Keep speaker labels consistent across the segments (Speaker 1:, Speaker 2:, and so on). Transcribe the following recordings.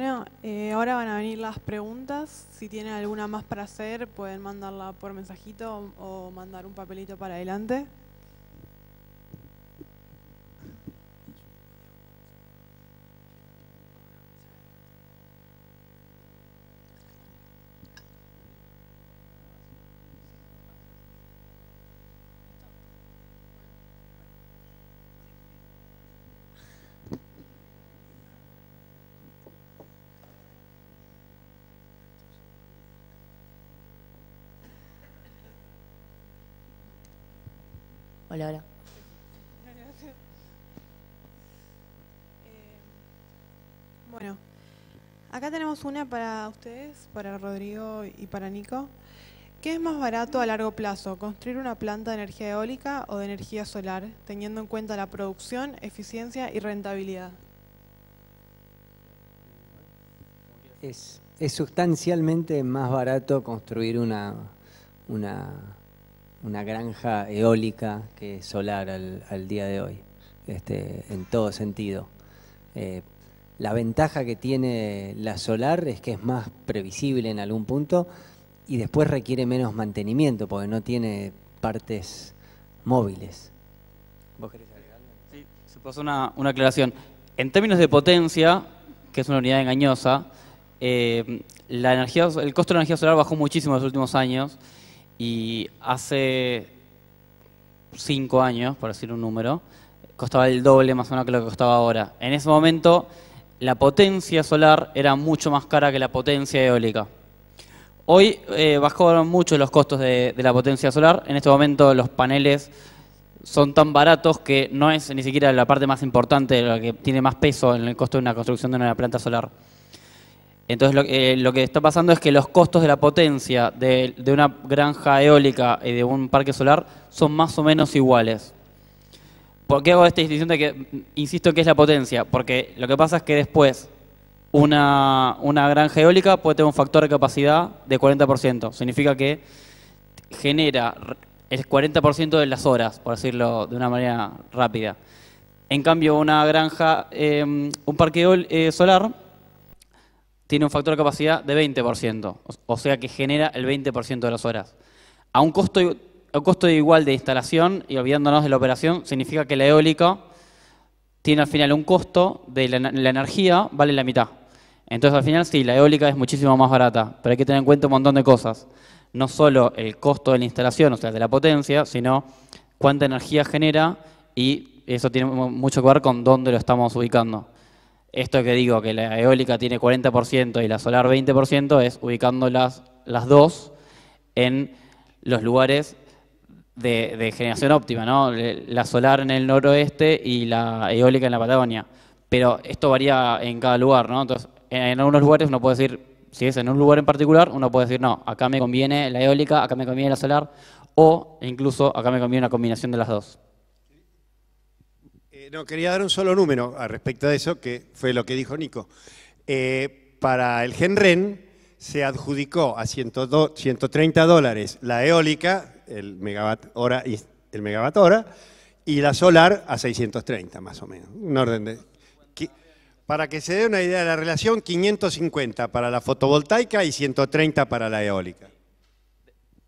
Speaker 1: Bueno, eh, ahora van a venir las preguntas. Si tienen alguna más para hacer, pueden mandarla por mensajito o mandar un papelito para adelante. Hola, hola. Eh, bueno, acá tenemos una para ustedes, para Rodrigo y para Nico. ¿Qué es más barato a largo plazo, construir una planta de energía eólica o de energía solar, teniendo en cuenta la producción, eficiencia y rentabilidad?
Speaker 2: Es, es sustancialmente más barato construir una, una una granja eólica que es solar al, al día de hoy, este, en todo sentido. Eh, la ventaja que tiene la solar es que es más previsible en algún punto y después requiere menos mantenimiento porque no tiene partes móviles. ¿Vos querés agregarlo? Sí, se pasó una, una aclaración. En términos de
Speaker 3: potencia, que es una unidad engañosa, eh, la energía, el costo de la energía solar bajó muchísimo en los últimos años y hace cinco años, por decir un número, costaba el doble más o menos que lo que costaba ahora. En ese momento, la potencia solar era mucho más cara que la potencia eólica. Hoy eh, bajaron mucho los costos de, de, la potencia solar. En este momento los paneles son tan baratos que no es ni siquiera la parte más importante, la que tiene más peso en el costo de una construcción de una planta solar. Entonces eh, lo, que está pasando es que los costos de la potencia de, una granja eólica y de un parque solar son más o menos iguales. ¿Por qué hago esta distinción de que, insisto, que es la potencia? Porque lo que pasa es que después una, granja eólica puede tener un factor de capacidad de 40%. Significa que genera el 40% de las horas, por decirlo de una manera rápida. En cambio, una granja, em, un parque eh, solar tiene un factor de capacidad de 20%, o sea que genera el 20% de las horas. A un costo, a costo igual de instalación, y olvidándonos de la operación, significa que la eólica tiene al final un costo de la, la energía, vale la mitad. Entonces al final sí, la eólica es muchísimo más barata, pero hay que tener en cuenta un montón de cosas. No solo el costo de la instalación, o sea, de la potencia, sino cuánta energía genera y eso tiene mucho que ver con dónde lo estamos ubicando. Esto que digo, que la eólica tiene 40% y la solar 20%, es ubicando las, las dos en los lugares de, generación óptima, ¿no? La solar en el noroeste y la eólica en la Patagonia. Pero esto varía en cada lugar, Entonces, en algunos lugares uno puede decir, si es en un lugar en particular, uno puede decir, no, acá me conviene la eólica, acá me conviene la solar, o incluso acá me conviene una combinación de las dos.
Speaker 4: Eh, no, quería dar un solo número al respecto de eso, que fue lo que dijo Nico. Eh, para el GenRen se adjudicó a 130 dólares la eólica, el megavat hora, el megawatt hora, y la solar a 630 más o menos, orden Para que se dé una idea de la relación, 550 para la fotovoltaica y 130 para la eólica.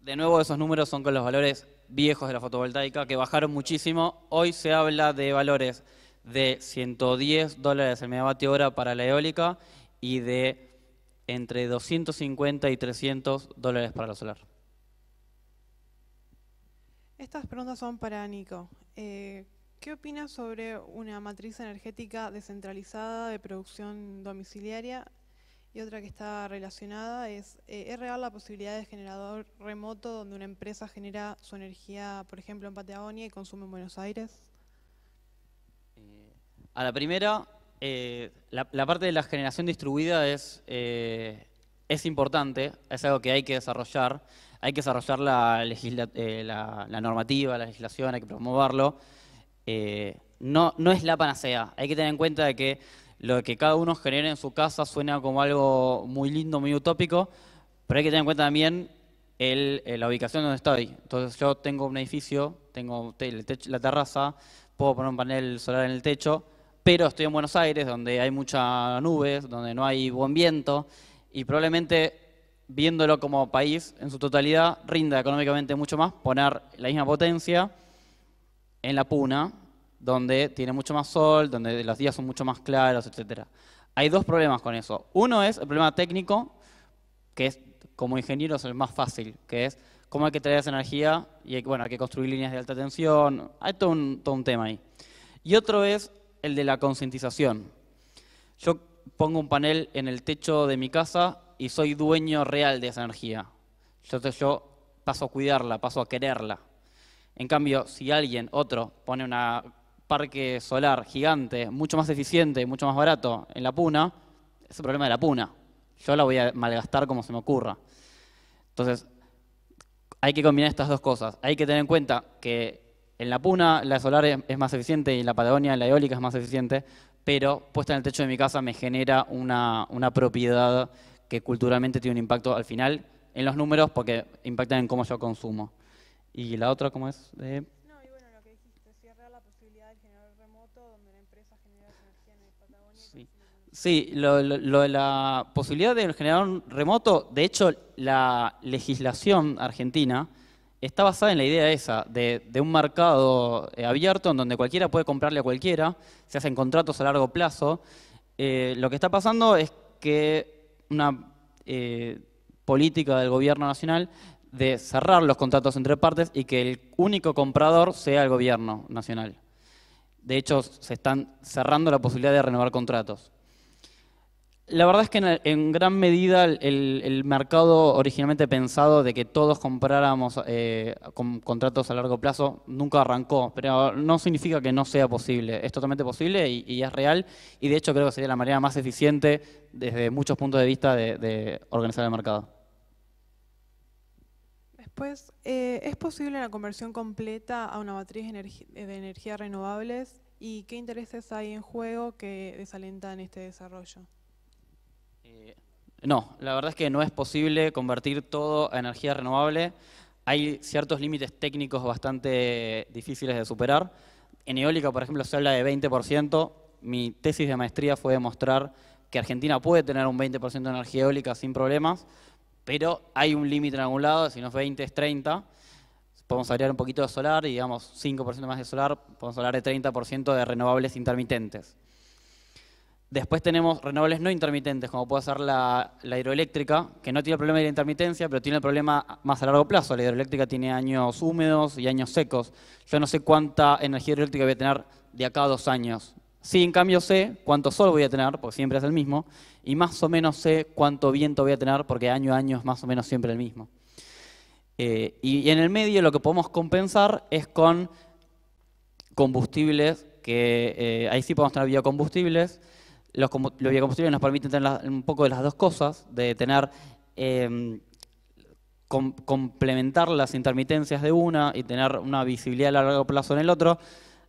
Speaker 3: De nuevo, esos números son con los valores viejos de la fotovoltaica que bajaron muchísimo. Hoy se habla de valores de 110 dólares el megavatio hora para la eólica y de entre 250 y 300 dólares para la solar.
Speaker 1: Estas preguntas son para Nico. Eh, ¿Qué opinas sobre una matriz energética descentralizada de producción domiciliaria y otra que está relacionada es, eh, ¿es real la posibilidad de generador remoto donde una empresa genera su energía, por ejemplo, en Patagonia y consume en Buenos Aires?
Speaker 3: Eh, a la primera, eh, la, parte de la generación distribuida es, es importante, es algo que hay que desarrollar. Hay que desarrollar la, la, normativa, la legislación, hay que promoverlo. no, no es la panacea. Hay que tener en cuenta que lo que cada uno genera en su casa suena como algo muy lindo, muy utópico, pero hay que tener en cuenta también eh, la ubicación donde estoy. Entonces yo tengo un edificio, tengo la terraza, puedo poner un panel solar en el techo, pero estoy en Buenos Aires, donde hay muchas nubes, donde no hay buen viento, y probablemente viéndolo como país en su totalidad, rinda económicamente mucho más poner la misma potencia en la puna donde tiene mucho más sol, donde los días son mucho más claros, etc. Hay dos problemas con eso. Uno es el problema técnico, que es como ingeniero es el más fácil, que es cómo hay que traer esa energía y hay, bueno, que construir líneas de alta tensión, hay todo un, todo un tema ahí. Y otro es el de la concientización. Yo pongo un panel en el techo de mi casa y soy dueño real de esa energía. Entonces yo paso a cuidarla, paso a quererla. En cambio, si alguien, otro, pone una parque solar gigante, mucho más eficiente, y mucho más barato en la puna, es el problema de la puna. Yo la voy a malgastar como se me ocurra. Entonces, hay que combinar estas dos cosas. Hay que tener en cuenta que en la puna la solar es más eficiente y en la Patagonia la eólica es más eficiente, pero puesta en el techo de mi casa me genera una, propiedad que culturalmente tiene un impacto al final en los números porque impactan en cómo yo consumo. Y la otra, ¿cómo es? Eh, Sí, lo, de la posibilidad de generar un remoto, de hecho, la legislación argentina está basada en la idea esa, de, un mercado eh, abierto en donde cualquiera puede comprarle a cualquiera, se hacen contratos a largo plazo. Eh, lo que está pasando es que una eh, política del gobierno nacional de cerrar los contratos entre partes y que el único comprador sea el gobierno nacional. De hecho, se están cerrando la posibilidad de renovar contratos. La verdad es que en, gran medida el, mercado originalmente pensado de que todos compráramos eh, contratos a largo plazo nunca arrancó, pero no significa que no sea posible. Es totalmente posible y, es real y de hecho creo que sería la manera más eficiente desde muchos puntos de vista de, organizar el mercado.
Speaker 1: Después, eh, ¿es posible la conversión completa a una matriz de energías renovables? ¿Y qué intereses hay en juego que desalentan este desarrollo?
Speaker 3: Eh, no, la verdad es que no es posible convertir todo a energía renovable. Hay ciertos límites técnicos bastante difíciles de superar. En eólica, por ejemplo, se habla de 20%. Mi tesis de maestría fue demostrar que Argentina puede tener un 20% de energía eólica sin problemas, pero hay un límite en algún lado, si no es 20 es 30. Podemos agregar un poquito de solar y digamos 5% más de solar, podemos hablar de 30% de renovables intermitentes. Después tenemos renovables no intermitentes, como puede ser la, hidroeléctrica, que no tiene el problema de la intermitencia, pero tiene el problema más a largo plazo. La hidroeléctrica tiene años húmedos y años secos. Yo no sé cuánta energía hidroeléctrica voy a tener de acá a dos años. Sí, en cambio sé cuánto sol voy a tener, porque siempre es el mismo, y más o menos sé cuánto viento voy a tener, porque año a año es más o menos siempre el mismo. Eh, y, en el medio lo que podemos compensar es con combustibles, que eh, ahí sí podemos tener biocombustibles, los, biocombustibles nos permiten tener un poco de las dos cosas, de tener em, complementar las intermitencias de una y tener una visibilidad a largo plazo en el otro.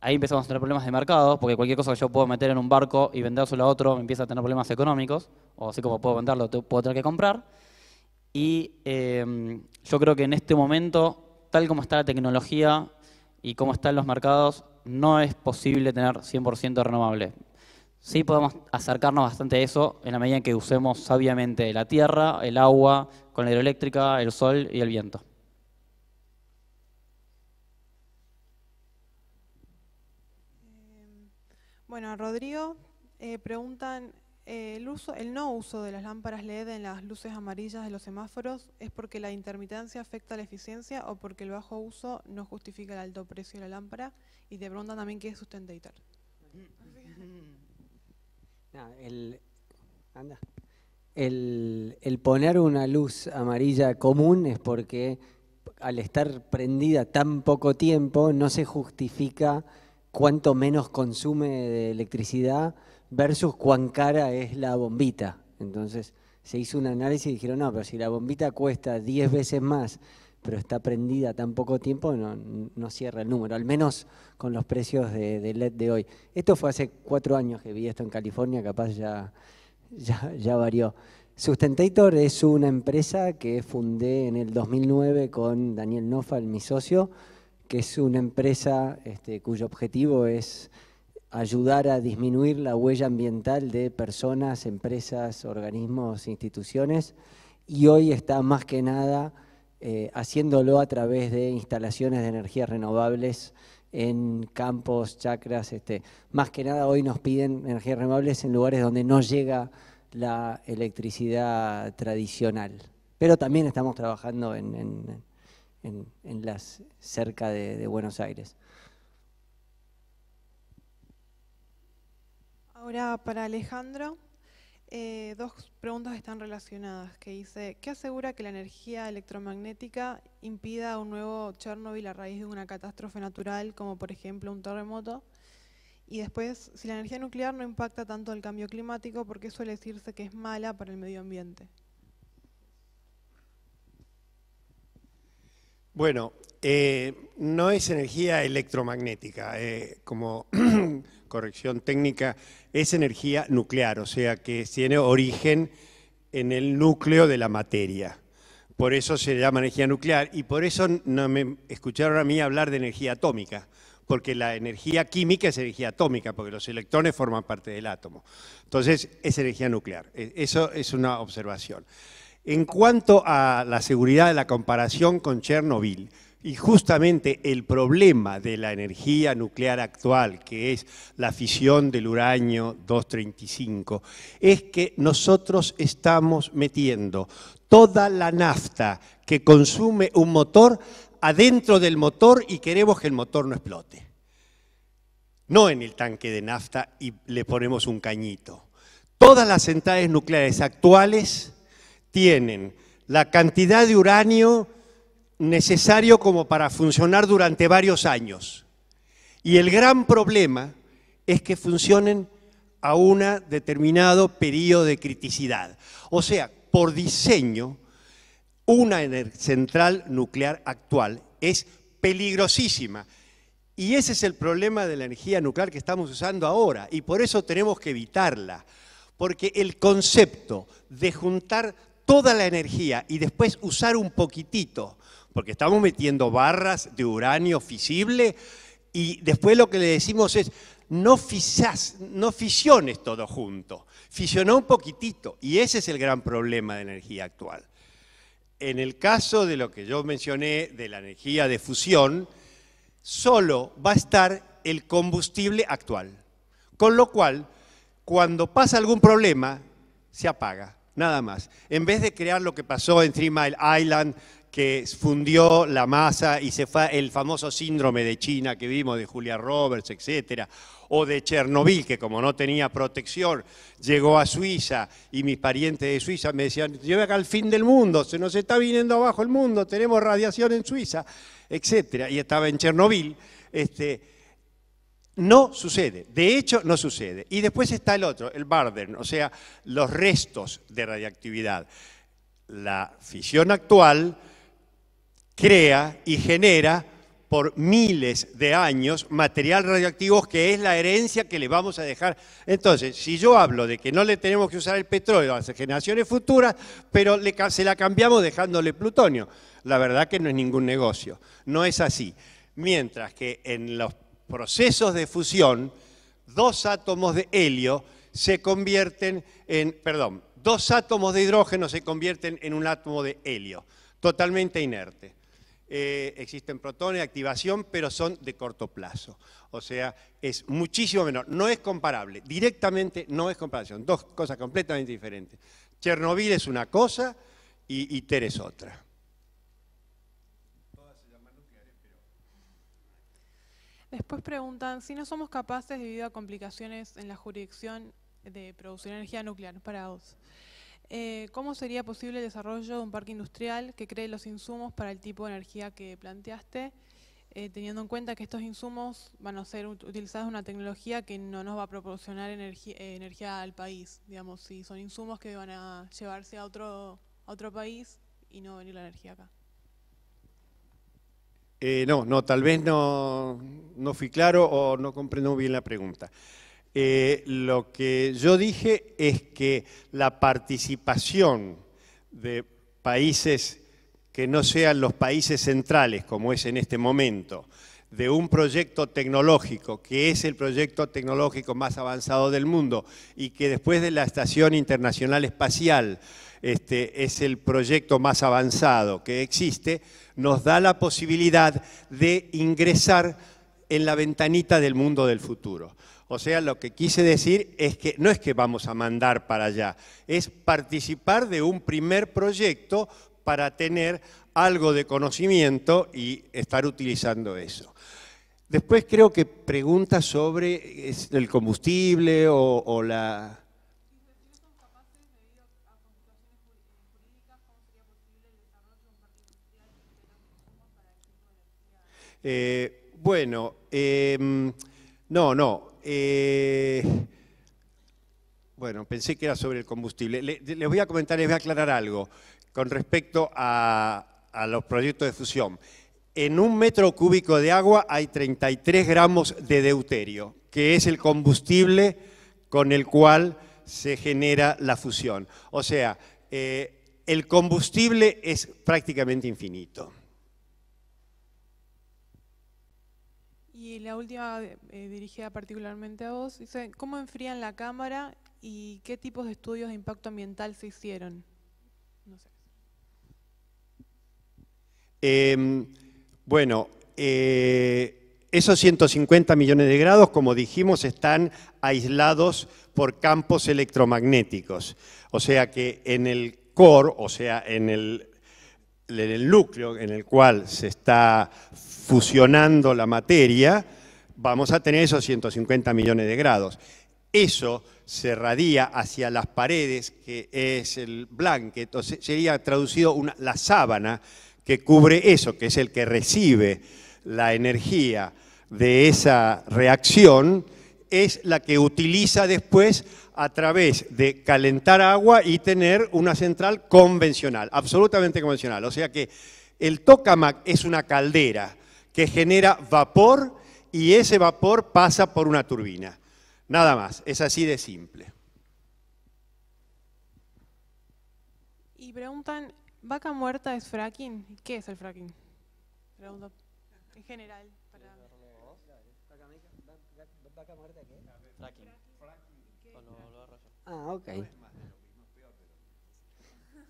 Speaker 3: Ahí empezamos a tener problemas de mercado, porque cualquier cosa que yo puedo meter en un barco y solo a otro empieza a tener problemas económicos, o así como puedo venderlo, puedo tener que comprar. Y em, yo creo que en este momento, tal como está la tecnología y cómo están los mercados, no es posible tener 100% renovable. Sí, podemos acercarnos bastante a eso en la medida en que usemos sabiamente la tierra, el agua, con la hidroeléctrica, el sol y el viento.
Speaker 1: Em, bueno, Rodrigo, eh, preguntan, eh, el, uso, el no uso de las lámparas LED en las luces amarillas de los semáforos es porque la intermitencia afecta la eficiencia o porque el bajo uso no justifica el alto precio de la lámpara. Y te preguntan también qué es sustentator.
Speaker 2: El, El, poner una luz amarilla común es porque al estar prendida tan poco tiempo no se justifica cuánto menos consume de electricidad versus cuán cara es la bombita. Entonces se hizo un análisis y dijeron, no, pero si la bombita cuesta 10 veces más pero está prendida tan poco tiempo, no, no cierra el número, al menos con los precios de, LED de hoy. Esto fue hace cuatro años que vi esto en California, capaz ya, varió. Sustentator es una empresa que fundé en el 2009 con Daniel Nofal, mi socio, que es una empresa este, cuyo objetivo es ayudar a disminuir la huella ambiental de personas, empresas, organismos, instituciones, y hoy está más que nada eh, haciéndolo a través de instalaciones de energías renovables en campos, chacras, este, más que nada hoy nos piden energías renovables en lugares donde no llega la electricidad tradicional. Pero también estamos trabajando en, las cerca de, de Buenos Aires.
Speaker 1: Ahora para Alejandro. Eh, dos preguntas están relacionadas, que dice, ¿qué asegura que la energía electromagnética impida un nuevo Chernobyl a raíz de una catástrofe natural, como por ejemplo un terremoto? Y después, si la energía nuclear no impacta tanto el cambio climático, ¿por qué suele decirse que es mala para el medio ambiente?
Speaker 4: Bueno, eh, no es energía electromagnética, eh, como corrección técnica, es energía nuclear, o sea que tiene origen en el núcleo de la materia. Por eso se llama energía nuclear y por eso no me escucharon a mí hablar de energía atómica, porque la energía química es energía atómica, porque los electrones forman parte del átomo. Entonces, es energía nuclear. E, eso es una observación. En cuanto a la seguridad de la comparación con Chernobyl, y justamente el problema de la energía nuclear actual, que es la fisión del uranio 235, es que nosotros estamos metiendo toda la nafta que consume un motor adentro del motor y queremos que el motor no explote. No en el tanque de nafta y le ponemos un cañito. Todas las centrales nucleares actuales tienen la cantidad de uranio necesario como para funcionar durante varios años. Y el gran problema es que funcionen a un determinado periodo de criticidad. O sea, por diseño, una central nuclear actual es peligrosísima. Y ese es el problema de la energía nuclear que estamos usando ahora. Y por eso tenemos que evitarla. Porque el concepto de juntar toda la energía y después usar un poquitito, porque estamos metiendo barras de uranio fisible y después lo que le decimos es, no, fisás, no fisiones todo junto, fisionó un poquitito y ese es el gran problema de energía actual. En el caso de lo que yo mencioné de la energía de fusión, solo va a estar el combustible actual, con lo cual, cuando pasa algún problema, se apaga nada más. En vez de crear lo que pasó en Three Mile Island, que fundió la masa y se fue el famoso síndrome de China que vimos de Julia Roberts, etcétera, o de Chernobyl, que como no tenía protección, llegó a Suiza y mis parientes de Suiza me decían, lleve acá al fin del mundo, se nos está viniendo abajo el mundo, tenemos radiación en Suiza, etcétera, y estaba en Chernobyl, este no sucede, de hecho no sucede. Y después está el otro, el barden, o sea, los restos de radiactividad. La fisión actual crea y genera por miles de años material radioactivo que es la herencia que le vamos a dejar. Entonces, si yo hablo de que no le tenemos que usar el petróleo a las generaciones futuras, pero se la cambiamos dejándole plutonio, la verdad que no es ningún negocio, no es así. Mientras que en los procesos de fusión, dos átomos de helio se convierten en, perdón, dos átomos de hidrógeno se convierten en un átomo de helio, totalmente inerte. Eh, existen protones, de activación, pero son de corto plazo. O sea, es muchísimo menor. No es comparable, directamente no es comparación. Dos cosas completamente diferentes. Chernobyl es una cosa y ITER es otra.
Speaker 1: Después preguntan si no somos capaces, debido a complicaciones en la jurisdicción, de producir energía nuclear para vos. Eh, ¿Cómo sería posible el desarrollo de un parque industrial que cree los insumos para el tipo de energía que planteaste, eh, teniendo en cuenta que estos insumos van a ser utilizados en una tecnología que no nos va a proporcionar energía, eh, energía al país? Digamos, si son insumos que van a llevarse a otro, a otro país y no venir la energía acá.
Speaker 4: Eh, no, no, tal vez no, no, fui claro o no comprendo bien la pregunta. Eh, lo que yo dije es que la participación de países que no sean los países centrales, como es en este momento, de un proyecto tecnológico, que es el proyecto tecnológico más avanzado del mundo y que después de la Estación Internacional Espacial este, es el proyecto más avanzado que existe, nos da la posibilidad de ingresar en la ventanita del mundo del futuro. O sea, lo que quise decir es que no es que vamos a mandar para allá, es participar de un primer proyecto para tener algo de conocimiento y estar utilizando eso. Después creo que pregunta sobre el combustible o, la... Eh, bueno, em, no, no. Eh, bueno, pensé que era sobre el combustible. les voy a comentar, les voy a aclarar algo con respecto a, a los proyectos de fusión. En un metro cúbico de agua hay 33 gramos de deuterio, que es el combustible con el cual se genera la fusión. O sea, eh, el combustible es prácticamente infinito.
Speaker 1: Y la última, eh, dirigida particularmente a vos, dice, ¿cómo enfrían la cámara y qué tipos de estudios de impacto ambiental se hicieron?
Speaker 4: Em, bueno, eh, esos 150 millones de grados, como dijimos, están aislados por campos electromagnéticos. O sea que en el core, o sea, en el, núcleo en el cual se está fusionando la materia, vamos a tener esos 150 millones de grados. Eso se radia hacia las paredes, que es el blanket, o sería traducido la sábana que cubre eso, que es el que recibe la energía de esa reacción, es la que utiliza después a través de calentar agua y tener una central convencional, absolutamente convencional. O sea que el tokamak es una caldera que genera vapor y ese vapor pasa por una turbina. Nada más, es así de simple.
Speaker 1: Y preguntan, ¿Vaca muerta es fracking? ¿Qué es el fracking? Pregunto. En general. muerta Fracking. Ah, ok.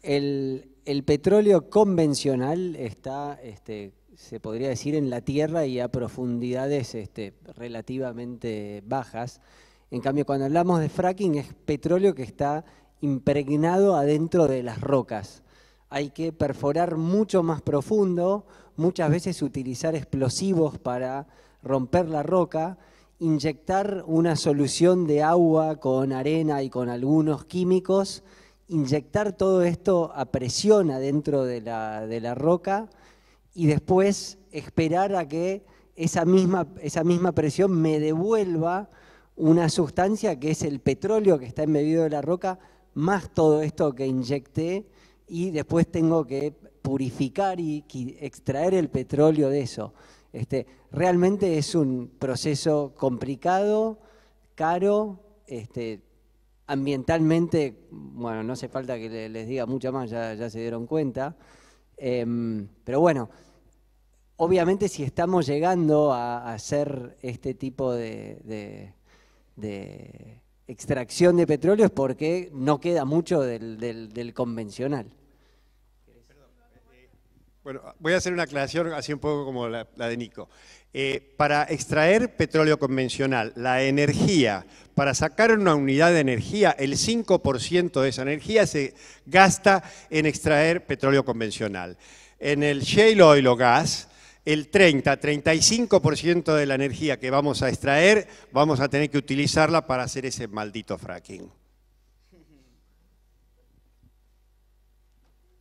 Speaker 2: El, petróleo convencional está, este, se podría decir, en la tierra y a profundidades este, relativamente bajas. En cambio, cuando hablamos de fracking es petróleo que está impregnado adentro de las rocas hay que perforar mucho más profundo, muchas veces utilizar explosivos para romper la roca, inyectar una solución de agua con arena y con algunos químicos, inyectar todo esto a presión adentro de la, de la roca y después esperar a que esa misma, presión me devuelva una sustancia que es el petróleo que está embebido en la roca, más todo esto que inyecté y después tengo que purificar y extraer el petróleo de eso. Este, realmente es un proceso complicado, caro, este, ambientalmente, bueno, no hace falta que les diga mucho más, ya, se dieron cuenta. Em, pero bueno, obviamente si estamos llegando a, hacer este tipo de, de, extracción de petróleo es porque no queda mucho del, del convencional.
Speaker 4: Bueno, voy a hacer una aclaración así un poco como la, de Nico. Eh, para extraer petróleo convencional, la energía, para sacar una unidad de energía, el 5% de esa energía se gasta en extraer petróleo convencional. En el shale oil o gas, el 30-35% de la energía que vamos a extraer vamos a tener que utilizarla para hacer ese maldito fracking.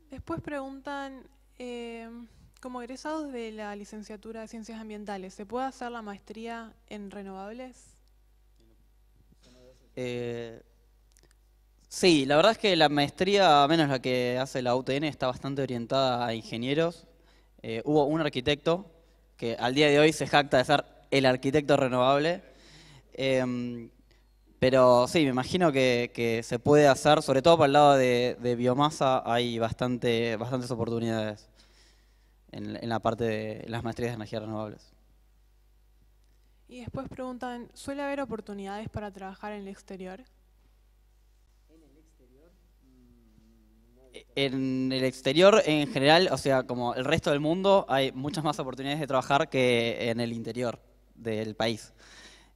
Speaker 1: Después preguntan Em, como egresados de la licenciatura de Ciencias Ambientales, ¿se puede hacer la maestría en renovables?
Speaker 3: Eh, sí, la verdad es que la maestría, menos la que hace la UTN, está bastante orientada a ingenieros. Eh, hubo un arquitecto que al día de hoy se jacta de ser el arquitecto renovable. Em, pero sí, me imagino que, se puede hacer, sobre todo para el lado de, biomasa, hay bastante, bastantes oportunidades en, la parte de las maestrías de energías renovables.
Speaker 1: Y después preguntan, ¿suele haber oportunidades para trabajar en el exterior?
Speaker 3: En el exterior, en, general, o sea, como el resto del mundo, hay muchas más oportunidades de trabajar que en el interior del país.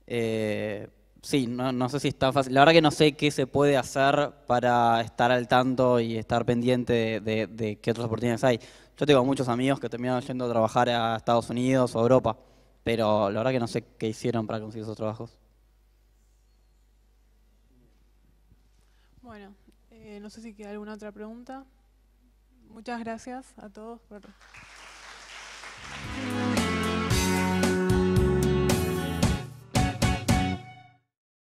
Speaker 3: Eh, sí, no, sé si está fácil. La verdad que no sé qué se puede hacer para estar al tanto y estar pendiente de, qué otras oportunidades hay. Yo tengo muchos amigos que terminaron yendo a trabajar a Estados Unidos o Europa, pero la verdad que no sé qué hicieron para conseguir esos trabajos.
Speaker 1: Bueno, eh, no sé si queda alguna otra pregunta. Muchas gracias a todos por...